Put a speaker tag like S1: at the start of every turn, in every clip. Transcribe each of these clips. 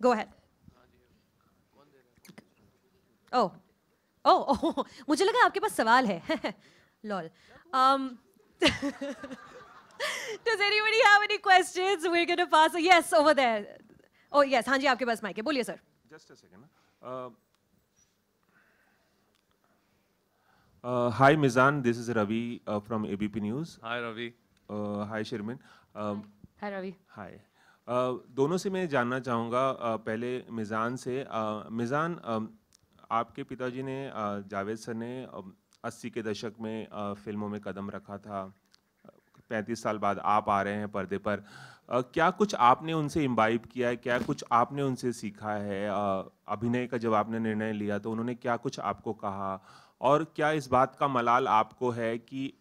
S1: Go ahead. Oh, oh, oh, मुझे लगा आपके पास सवाल है lol. Um, does anybody have any questions? We're going to pass. Yes, over there. Oh yes, हाँ जी आपके पास माइक है बोलिए sir
S2: Just a second. Uh, uh, hi Mizan, this is Ravi uh, from ABP News. Hi Ravi. Uh, hi Sherman. Um, hi Ravi. Hi. दोनों से मैं जानना चाहूँगा पहले मिज़ान से मिज़ान आपके पिताजी ने जावेद सर ने अस्सी के दशक में फिल्मों में कदम रखा था पैंतीस साल बाद आप आ रहे हैं पर्दे पर क्या कुछ आपने उनसे इम्बाइब किया है क्या कुछ आपने उनसे सीखा है अभिनय का जब आपने निर्णय लिया तो उन्होंने क्या कुछ आपको कहा और क्या इस बात का मलाल आपको है कि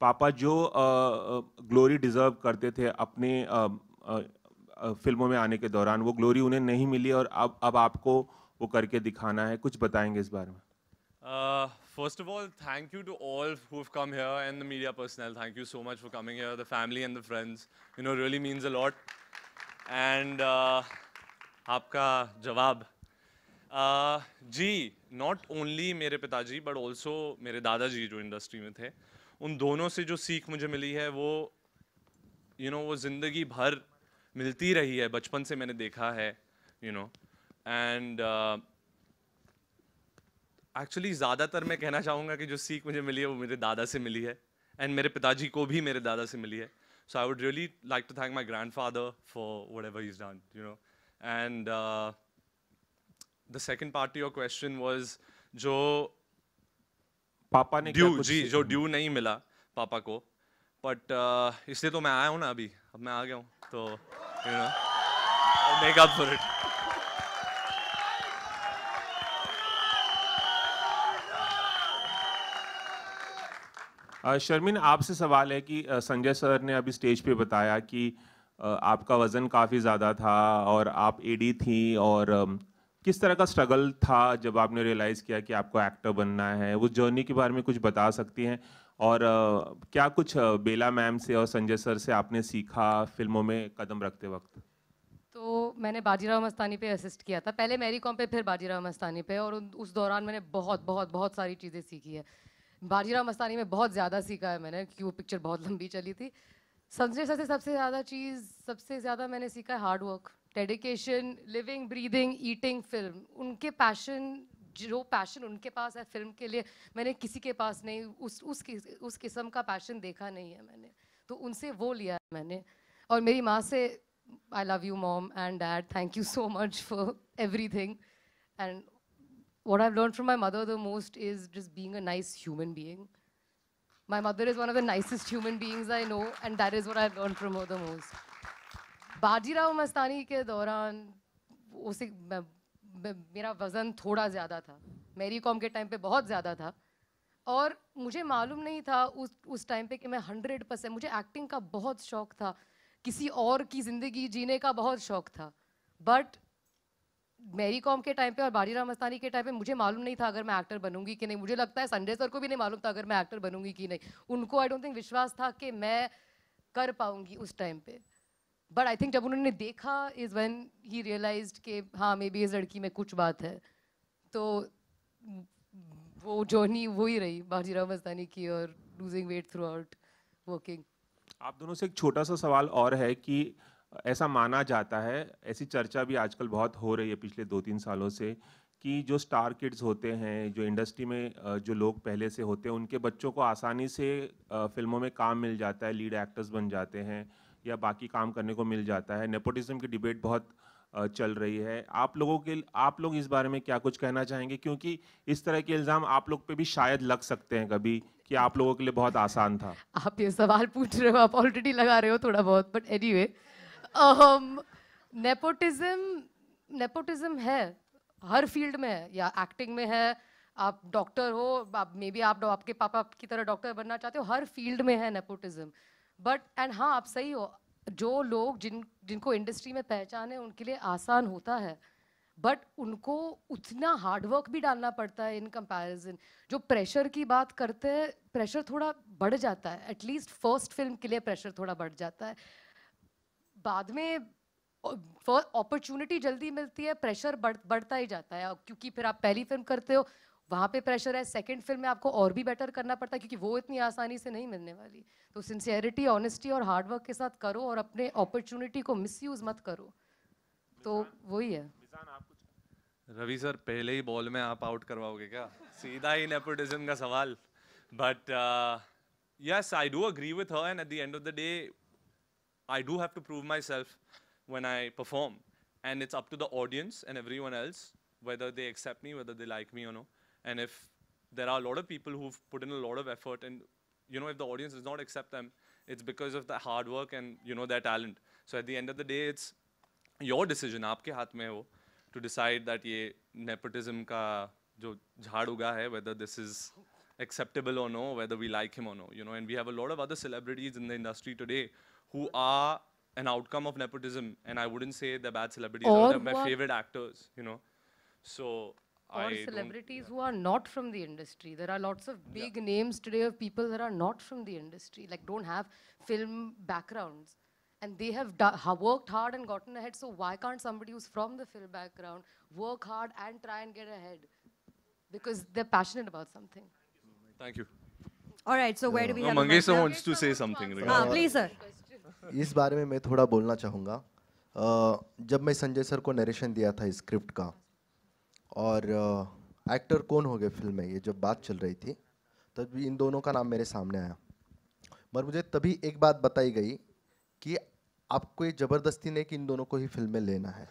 S2: पापा जो ग्लोरी डिज़र्व करते थे अपने फिल्मों में आने के दौरान वो ग्लोरी उन्हें नहीं मिली और अब अब आपको वो करके दिखाना है कुछ बताएंगे इस बारे में
S3: first of all thank you to all who come here and the media personal thank you so much for coming here the family and the friends you know really means a lot and uh, आपका जवाब जी not only मेरे पिताजी but also मेरे दादाजी जो industry में थे उन दोनों से जो सीख मुझे मिली है वो यू you नो know, वो जिंदगी भर मिलती रही है बचपन से मैंने देखा है यू नो एंड एक्चुअली ज़्यादातर मैं कहना चाहूँगा कि जो सीख मुझे मिली है वो मेरे दादा से मिली है एंड मेरे पिताजी को भी मेरे दादा से मिली है so I would really like to thank my grandfather for whatever is done you know and the second part your question was जो
S2: पापा ने ड्यू जी जो ड्यू
S3: नहीं मिला पापा को बट uh, इसलिए तो मैं आया हूँ ना अभी अब मैं आ गया हूँ तो you know
S2: make up for it Sharmin आपसे सवाल है कि uh, संजय सर ने अभी स्टेज पे बताया कि uh, आपका वज़न काफ़ी ज़्यादा था और आप एडी थी और um, किस तरह का स्ट्रगल था जब आपने रियलाइज़ किया कि आपको एक्टर बनना है उस जर्नी के बारे में कुछ बता सकती हैं और क्या कुछ बेला मैम से और संजय सर से आपने सीखा फिल्मों में कदम रखते वक्त
S4: तो मैंने बाजीराव मस्तानी पे असिस्ट किया था पहले मेरी कॉम पे फिर बाजीराव मस्तानी पे और उस दौरान मैंने बहुत बहुत बहुत सारी चीज़ें सीखी है बाजीराव मस्तानी में बहुत ज़्यादा सीखा है मैंने क्योंकि वो पिक्चर बहुत लंबी चली थी संजय सर से सबसे ज़्यादा चीज़ सबसे ज़्यादा मैंने सीखा है hard work dedication living breathing eating film उनके पैशन जो पैशन उनके पास है फिल्म के लिए मैंने किसी के पास नहीं उस उस, किस, उस किस्म का पैशन देखा नहीं है मैंने तो उनसे वो लिया है मैंने और मेरी माँ से I love you mom and dad thank you so much for everything and what I learn from my mother the most is just being a nice human being my mother is one of the nicest human beings I know and that is what I learn from the most Bajirao Mastani के दौरान उसे मेरा वज़न थोड़ा ज़्यादा था मेरी com के टाइम पे बहुत ज़्यादा था और मुझे मालूम नहीं था उस उस टाइम पे कि मैं हंड्रेड परसेंट मुझे एक्टिंग का बहुत शौक था किसी और की ज़िंदगी जीने का बहुत शौक था बट मेरी कॉम के टाइम पे और बाजीराव मस्तानी के टाइम पे मुझे मालूम नहीं था अगर मैं एक्टर बनूंगी कि नहीं मुझे लगता है संजय सर को भी नहीं मालूम था अगर मैं एक्टर बनूंगी कि नहीं उनको आई डोंट थिंक विश्वास था कि मैं कर पाऊंगी उस टाइम पे बट आई थिंक जब उन्होंने देखा इज़ वन ही रियलाइज के हाँ मे बी इस लड़की में कुछ बात है तो वो जर्नी वो ही रही बाजीराव मस्तानी की और losing weight throughout working
S2: आप दोनों से एक छोटा सा सवाल और है कि ऐसा माना जाता है ऐसी चर्चा भी आजकल बहुत हो रही है पिछले दो तीन सालों से कि जो स्टार किड्स होते हैं जो इंडस्ट्री में जो लोग पहले से होते हैं उनके बच्चों को आसानी से फिल्मों में काम मिल जाता है लीड एक्टर्स बन जाते हैं या बाकी काम करने को मिल जाता है नेपोटिज्म की डिबेट बहुत चल रही है आप लोगों के आप लोग इस बारे में क्या कुछ कहना चाहेंगे क्योंकि इस तरह के इल्ज़ाम आप लोग पे भी शायद लग सकते हैं कभी कि आप लोगों के लिए बहुत आसान था
S4: आप ये सवाल पूछ रहे हो आप ऑलरेडी लगा रहे हो थोड़ा बहुत but anyway nepotism nepotism है हर फील्ड में है या एक्टिंग में है आप डॉक्टर हो आप मे बी आप आपके पापा की तरह डॉक्टर बनना चाहते हो हर फील्ड में है नेपोटिज्म बट एंड हाँ आप सही हो जो लोग जिन जिनको इंडस्ट्री में पहचान है उनके लिए आसान होता है बट उनको उतना हार्डवर्क भी डालना पड़ता है इन कंपैरिजन जो प्रेशर की बात करते हैं प्रेशर थोड़ा बढ़ जाता है एटलीस्ट फर्स्ट फिल्म के लिए प्रेशर थोड़ा बढ़ जाता है बाद में अपॉर्चुनिटी जल्दी मिलती है प्रेशर बढ़ बढ़ता ही जाता है क्योंकि फिर आप पहली फिल्म करते हो वहाँ पे प्रेशर है सेकंड फिल्म में आपको और भी बेटर करना पड़ता है क्योंकि वो इतनी आसानी से नहीं मिलने वाली तो सिंसियरिटी ऑनेस्टी और हार्डवर्क के साथ करो और अपने अपॉर्चुनिटी को मिस मत करो तो वही है
S3: रवि सर पहले ही बॉल में आप आउट करवाओगे क्या सीधा ही नेपोटिज्म का सवाल but yes I do agree with her and at the end of the day I do have to prove myself one I perform and it's up to the audience and everyone else whether they accept me whether they like me you know And if there are a lot of people who've put in a lot of effort and you know if the audience does not accept them, it's because of the hard work and you know their talent. So at the end of the day, it's your decision, आपके हाथ में हो, to decide that ये nepotism का जो झाड़ है, whether this is acceptable or no, whether we like him or no, you know. And we have a lot of other celebrities in the industry today who are an outcome of nepotism, and I wouldn't say they're bad celebrities. Or they're my favorite actors, you know. So or I celebrities
S4: yeah. who are not from the industry. There are lots of big yeah. names today of people that are not from the industry, like don't have film backgrounds. And they have worked hard and gotten ahead, so why can't somebody who's from the film background work hard and try and get ahead? Because they're passionate about something.
S3: Thank you.
S1: All right, so where
S3: do we no, have Mangesa wants to say something.
S1: Ah, please, sir.
S5: इस बारे में मैं थोड़ा बोलना चाहूँगा जब मैं Sanjay sir को नरेशन दिया था स्क्रिप्ट का और एक्टर कौन हो गए फिल्म में ये जब बात चल रही थी तभी इन दोनों का नाम मेरे सामने आया मगर मुझे तभी एक बात बताई गई कि आपको ये ज़बरदस्ती नहीं कि इन दोनों को ही फिल्म में लेना है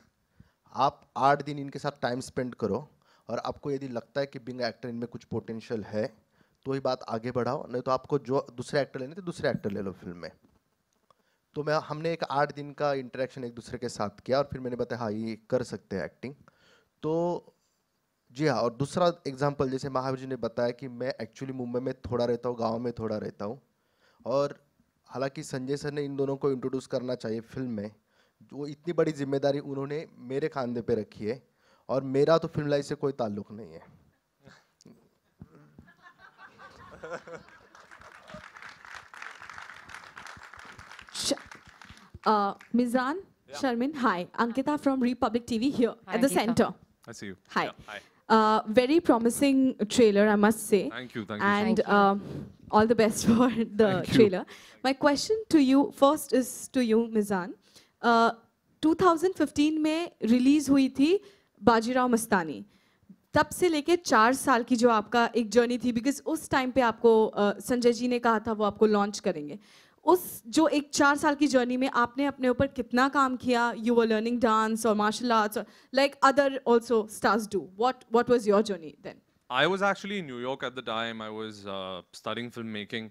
S5: आप आठ दिन इनके साथ टाइम स्पेंड करो और आपको यदि लगता है कि बिंग एक्टर इनमें कुछ पोटेंशियल है तो ही बात आगे बढ़ाओ नहीं तो आपको जो दूसरे एक्टर लेने थे दूसरे एक्टर ले लो फिल्म में तो मैं हमने एक आठ दिन का इंटरेक्शन एक दूसरे के साथ किया और फिर मैंने बताया हाँ ये कर सकते हैं एक्टिंग तो जी हाँ और दूसरा एग्जाम्पल जैसे महावीर जी ने बताया कि मैं एक्चुअली मुंबई में थोड़ा रहता हूँ गाँव में थोड़ा रहता हूँ और हालांकि संजय सर ने इन दोनों को इंट्रोड्यूस करना चाहिए फिल्म में वो इतनी बड़ी जिम्मेदारी उन्होंने मेरे खानदे पे रखी है और मेरा तो फिल्म लाइफ से कोई ताल्लुक नहीं है
S6: Meezaan Sharmin hi Ankita from Republic TV here at the centre I see you hi I Uh, very promising trailer, I must say. Thank you, thank you. And so um, you. all the best for the thank trailer. You. My question to you first is to you, Mizan. Uh, 2015 में release हुई थी बाजीराव मस्तानी तब से लेके चार साल की जो आपका एक जर्नी थी बिकॉज उस टाइम पे आपको संजय जी ने कहा था वो आपको लॉन्च करेंगे उस जो एक चार साल की जर्नी में आपने अपने ऊपर कितना काम किया यू वर लर्निंग डांस और martial arts like other also stars do what what was your journey then
S3: I was actually in New York at the time. I was uh, studying filmmaking.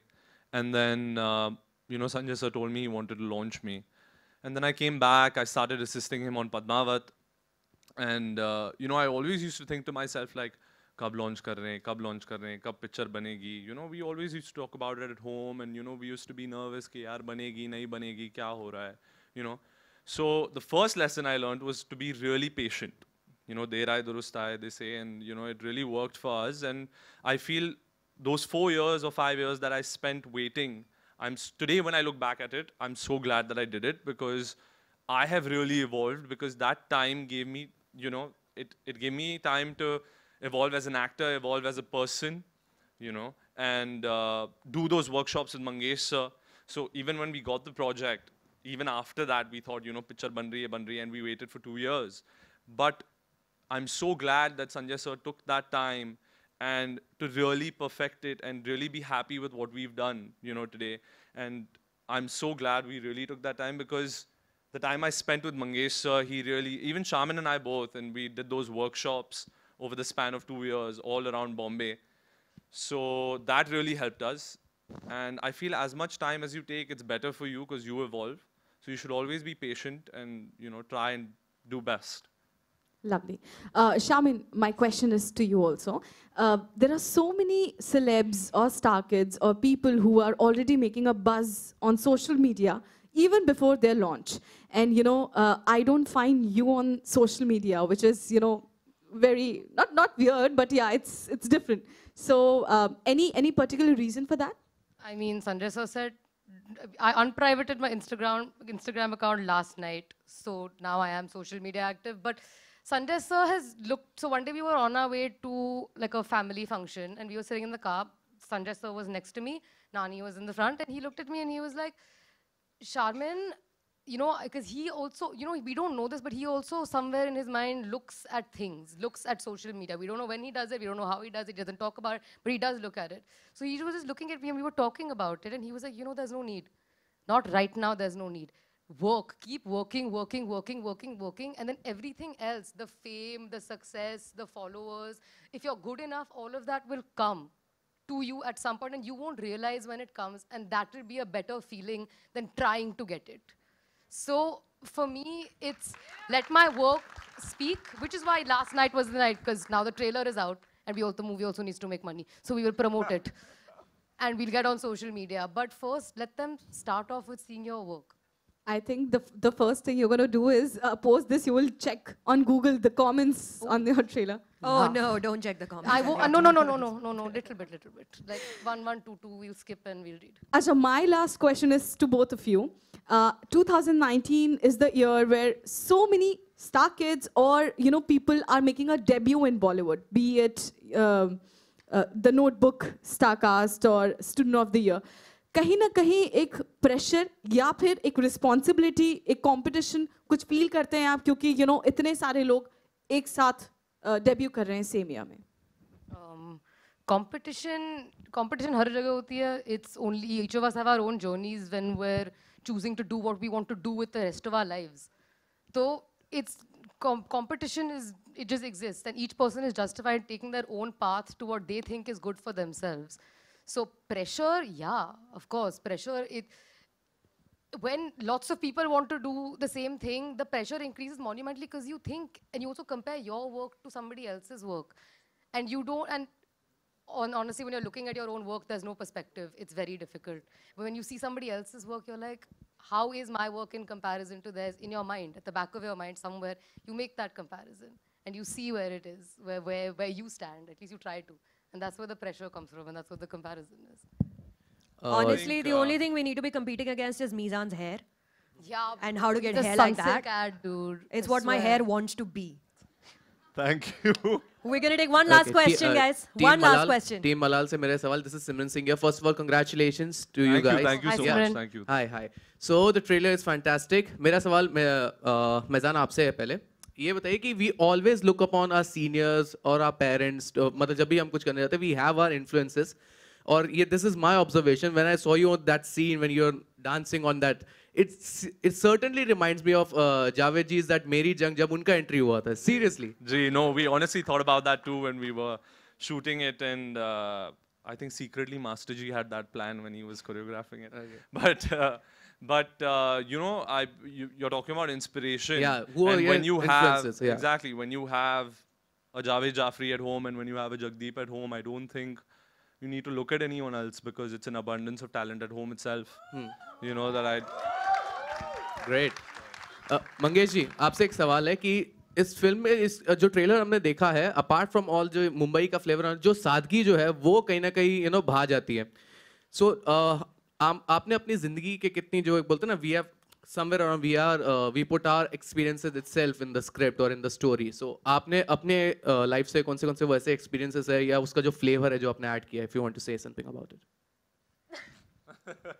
S3: And then, uh, you know, Sanjay sir told me he wanted to launch me. And then I came back. I started assisting him on Padmavat. And, uh, you know, I always used to think to myself, like, कब launch कर रहे हैं कब launch कर रहे हैं कब picture बनेगी you know we always used to talk about at home and you know we used to be nervous कि यार बनेगी नहीं बनेगी क्या हो रहा है you know so the first lesson I learn was to be really patient you know देर आए दुरुस्त आए this a and you know it really work for us and I feel those four years or five years that I spent waiting, I'm today when I look back at it, I'm so glad that I did it because I have really evolved because that time gave me, you know, it, it gave me time to evolve as an actor, evolve as a person, you know, and uh, do those workshops with Mangesh sir. So even when we got the project, even after that, we thought, you know, picture Bandri, Bandri, and we waited for two years. But I'm so glad that Sanjay sir took that time and to really perfect it and really be happy with what we've done, you know, today. And I'm so glad we really took that time because the time I spent with Mangesh sir, he really, even Shaman and I both, and we did those workshops over the span of two years all around Bombay. So that really helped us. And I feel as much time as you take, it's better for you because you evolve. So you should always be patient and you know try and do best.
S6: Lovely. Uh, Shamin, my question is to you also. Uh, there are so many celebs or star kids or people who are already making a buzz on social media even before their launch. And you know, uh, I don't find you on social media, which is you know very not not weird, but yeah, it's it's different. So um, any any particular reason for that?
S4: I mean, Sanjay sir said I unprivated my Instagram Instagram account last night, so now I am social media active. But Sanjay sir has looked. So one day we were on our way to like a family function, and we were sitting in the car. Sanjay sir was next to me, Nani was in the front, and he looked at me and he was like, "Sharmin, you know, because he also, you know, we don't know this, but he also somewhere in his mind looks at things, looks at social media. We don't know when he does it, we don't know how he does it, he doesn't talk about it, but he does look at it. So he was just looking at me and we were talking about it, and he was like, you know, there's no need. Not right now, there's no need. Work, keep working, working, working, working, working, and then everything else the fame, the success, the followers. If you're good enough, all of that will come to you at some point, and you won't realize when it comes, and that will be a better feeling than trying to get it. So for me, it's let my work speak, which is why last night was the night, because now the trailer is out, and we all the movie also needs to make money. So we will promote it. And we'll get on social media. But first, let them start off with seeing your work.
S6: I think the, the first thing you're going to do is uh, post this. You will check on Google the comments oh. on your trailer. Oh ah. no, don't check the comments. uh, no, no, no, no, no,
S4: no, no, little bit, little bit. Like one, one, two, two. We'll skip and we'll read.
S6: So my last question is to both of you. Uh, 2019 is the year where so many star kids or you know people are making a debut in Bollywood. Be it um, uh, the Notebook star cast or Student of the Year. कहीं ना कहीं एक pressure या फिर एक responsibility एक competition कुछ feel करते हैं आप क्योंकि यू you नो know, इतने
S4: सारे लोग एक साथ डेब्यू कर रहे हैं सेमिया में कंपटीशन um, कंपटीशन हर जगह होती है it's only each of us own journeys when we are choosing to do what we want to do with the rest of our life तो it's competition is it just exist and each person is justified taking their own path to what they think is good for themselves so pressure या off pressure it when lots of people want to do the same thing, the pressure increases monumentally because you think and you also compare your work to somebody else's work. And you don't, and on, honestly, when you're looking at your own work, there's no perspective. It's very difficult. But when you see somebody else's work, you're like, how is my work in comparison to theirs in your mind, at the back of your mind somewhere? You make that comparison and you see where it is, where, where, where you stand. At least you try to. And that's where the pressure comes from and that's where the comparison is.
S1: Uh, Honestly, the only uh,
S4: thing we need to be competing
S1: against is Mizan's hair. Yeah. And how to get hair like that. dude. It's I what swear. my hair wants to be.
S3: Thank you.
S5: We're going to take
S1: one last okay. question, uh, guys. One Malal, last question.
S5: Team Malal se mere sawal. This is Simran Singh First of all, congratulations to thank you guys. You, thank you so hi, much. Thank you. Hi, hi. So, the trailer is fantastic. Mera sawal, Mezan uh, aapse hai pehle. ये बताइए कि we always look upon our seniors और our parents मतलब जब भी हम कुछ करने जाते हैं we have our or yeah, this is my observation when I saw you on that scene when you're dancing on that. It's, it certainly reminds me of uh, Javed that Mary Jung jab unka entry hua tha. Seriously.
S3: Gee, no, we honestly thought about that too when we were shooting it and uh, I think secretly Master Ji had that plan when he was choreographing it. Okay. But uh, but uh, you know, I you, are talking about inspiration. Yeah, who are when you have yeah. exactly when you have a Javed Jafri at home and when you have a Jagdeep at home, I don't think you need to look at anyone else because it's an abundance of talent at home itself. Hmm. You know that I. Great. Uh, Mangesh ji, आपसे एक सवाल है कि
S5: इस film में इस जो trailer हमने देखा है अपार्ट फ्रॉम ऑल जो मुंबई का फ्लेवर जो सादगी जो है वो कहीं ना कहीं यू नो भा जाती है सो so, uh, आप, आपने अपनी जिंदगी के कितनी जो बोलते ना we have somewhere around we are uh, we put our experiences itself in the script or in the story so आपने अपने लाइफ uh, से कौन से कौन से वैसे experiences है या उसका जो फ्लेवर है जो आपने ऐड किया if you want to say something about it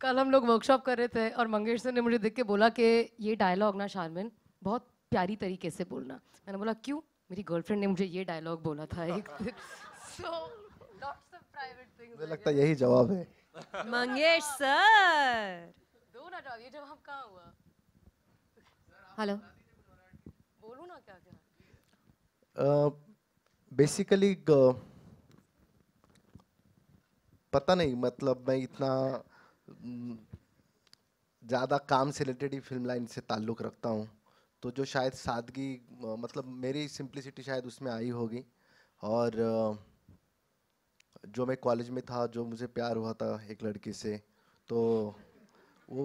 S4: कल हम लोग वर्कशॉप कर रहे थे और मंगेश सर ने मुझे देख के बोला कि ये डायलॉग ना शारमिन बहुत प्यारी तरीके से बोलना मैंने बोला क्यों मेरी गर्लफ्रेंड ने मुझे ये डायलॉग बोला था एक दिन so lots of private things मुझे लगता यही
S1: जवाब
S5: है मंगेश सर
S4: रोना डाल ये जवाब कहाँ हुआ
S5: हेलो बोलूँ ना क्या क्या बेसिकली uh, uh, पता नहीं मतलब मैं इतना mm, ज़्यादा काम से रिलेटेड ही फिल्म लाइन से ताल्लुक़ रखता हूँ तो जो शायद सादगी uh, मतलब मेरी सिंप्लिसिटी शायद उसमें आई होगी और uh, जो मैं कॉलेज में था जो मुझे प्यार हुआ था एक लड़की से तो वो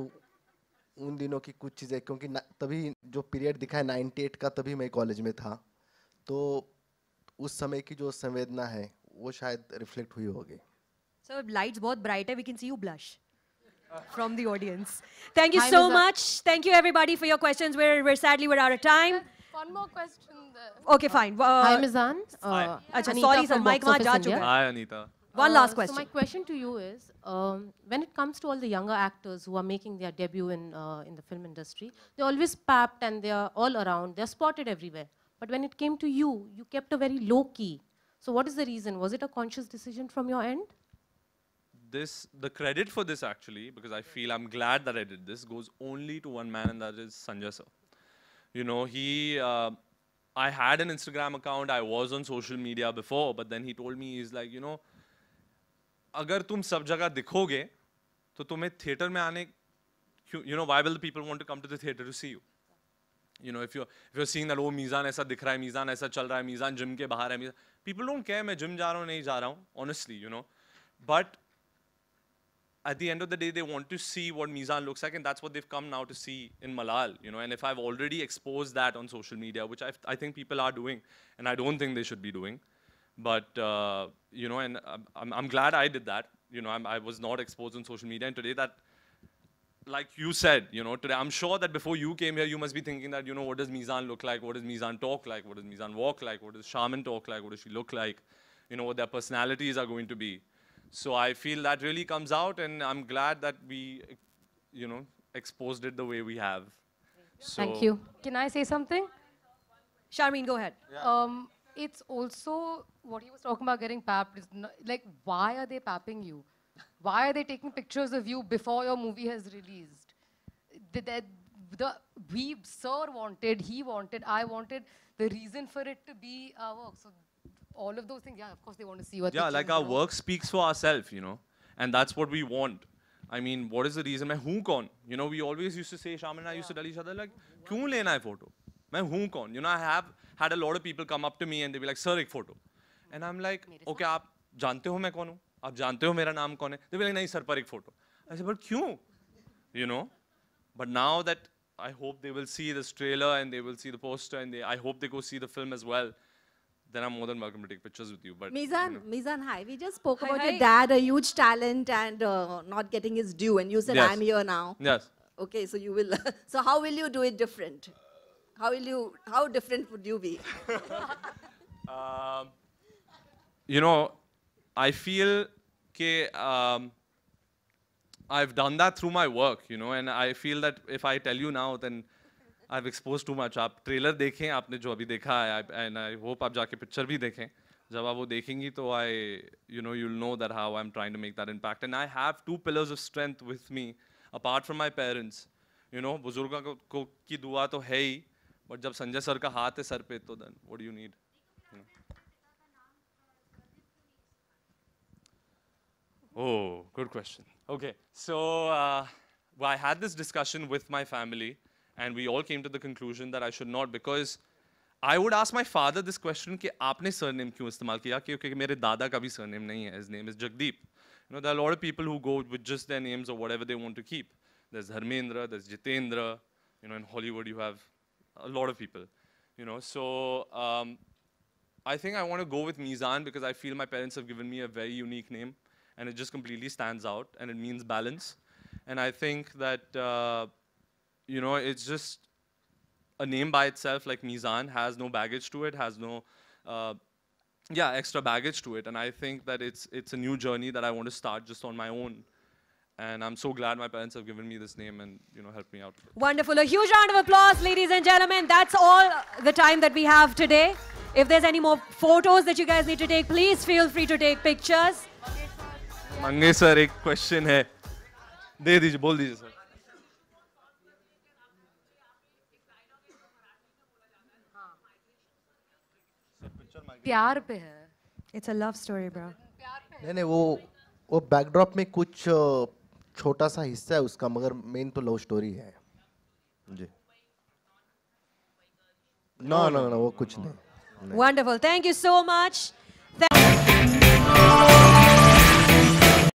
S5: उन दिनों की कुछ चीज़ें क्योंकि तभी जो पीरियड दिखा है नाइन्टी एट का तभी मैं कॉलेज में था तो उस समय की जो संवेदना है वो शायद रिफ्लेक्ट हुई होगी
S1: सर लाइट्स बहुत ब्राइट है we can see you blush from the audience. Thank you Hi, so Lisa. much. Thank you everybody for your questions. We're, we're sadly we're out of time.
S4: One more question. There.
S1: Okay, fine. Uh, Hi, Mizan. Uh, Hi. Achha, sorry, sir. Mic maa ja chuka. Hi, Anita.
S4: One last uh, question. So my question to you is,
S1: um, when it comes to all the younger actors who are making their debut in, uh, in the film industry, they're always papped and they're all around, they're spotted everywhere. But when it came to you, you kept a very low key. So what is the reason? Was it a conscious decision from your end?
S3: This, the credit for this actually, because I feel I'm glad that I did this, goes only to one man and that is Sanjay sir. You know, he, uh, I had an Instagram account, I was on social media before, but then he told me, he's like, you know, अगर तुम सब जगह दिखोगे तो तुम्हें theatre में आने you know why will people want to come to the theater to see you you know if you if you're seeing that oh mizan aisa dikh raha hai mizan aisa chal raha hai mizan gym ke bahar hai mizan people don't care main gym ja raha hu nahi ja raha hu honestly you know but at the end of the day they want to see what mizan looks like and that's what they've come now to see in malal you know and if i've already exposed that on social media which I've, i think people are doing and i don't think they should be doing But, uh, you know, and I'm, I'm glad I did that. You know, I'm, I was not exposed on social media. And today that, like you said, you know, today I'm sure that before you came here, you must be thinking that, you know, what does Mizan look like? What does Mizan talk like? What does Mizan walk like? What does Shaman talk like? What does she look like? You know, what their personalities are going to be. So I feel that really comes out, and I'm glad that we, you know, exposed it the way we have. So Thank you.
S4: Can I say something? Sharmeen, go ahead. Yeah. Um, it's also what he was talking about getting papped. Not, like, why are they papping you? Why are they taking pictures of you before your movie has released? The, the, the, we, sir, wanted, he wanted, I wanted the reason for it to be our work. So, all of those things, yeah, of course, they want to see what. Yeah, like our know. work
S3: speaks for ourselves, you know, and that's what we want. I mean, what is the reason? who con? You know, we always used to say, Shaman and I yeah. used to tell each other like, क्यों लेना है photo? मैं हूँ कौन? You know, I have had a lot of people come up to me and they'd be like, sir, a photo. And I'm like, okay, आप जानते हो मैं कौन हूँ आप जानते हो मेरा नाम कौन है they like, नहीं सर पर एक photo. I said, but क्यों you know but now that I hope they will see this trailer and they will see the poster and they, I hope they go see the film as well then I'm more than welcome to take pictures with you. But Mizan, you
S6: know. Mizan, hi. We just spoke hi, about hi. your dad, a huge talent and uh, not getting his due, and you said yes. I'm here now. Yes. Okay, so you will. so how will you do it different? how will you, how different would you be?
S3: Um, you know, I feel that um, I've done that through my work, you know, and I feel that if I tell you now, then I've exposed too much. Up trailer, dekhe, aapne jo abhi dekha hai, and I hope you ja picture bhi dekhe. Jab aap wo dekhengi, to I, you know, you'll know that how I'm trying to make that impact. And I have two pillars of strength with me, apart from my parents. You know, Buzurga ko, ko ki dua to hai but जब Sanjay sir का हाथ है सर पे तो then what you need Oh, good question. Okay, so uh, well, I had this discussion with my family, and we all came to the conclusion that I should not because I would ask my father this question कि आपने surname क्यों इस्तेमाल किया क्योंकि मेरे दादा का भी सरनेम नहीं है his name is Jagdeep. You know, there are a lot of people who go with just their names or whatever they want to keep. There's Dharmendra, there's Jitendra. You know, in Hollywood you have a lot of people, you know. So um, I think I want to go with Mizan because I feel my parents have given me a very unique name, and it just completely stands out, and it means balance. And I think that uh, you know, it's just a name by itself, like Mizan, has no baggage to it, has no uh, yeah, extra baggage to it. And I think that it's it's a new journey that I want to start just on my own. And I'm so glad my parents have given me this name and, you know, helped me out.
S1: Wonderful. A huge round of applause, ladies and gentlemen. That's all the time that we have today. If there's any more photos that you guys need to take, please feel free to take pictures.
S3: मंगे sir एक question है दे दीजिए बोल दीजिए sir
S4: प्यार पे
S1: It's a love story. Bro
S5: नहीं नहीं वो वो बैकड्रॉप में कुछ छोटा सा हिस्सा है उसका मगर मेन तो लव स्टोरी है जी नो नो नो वो कुछ नहीं
S1: wonderful thank you so much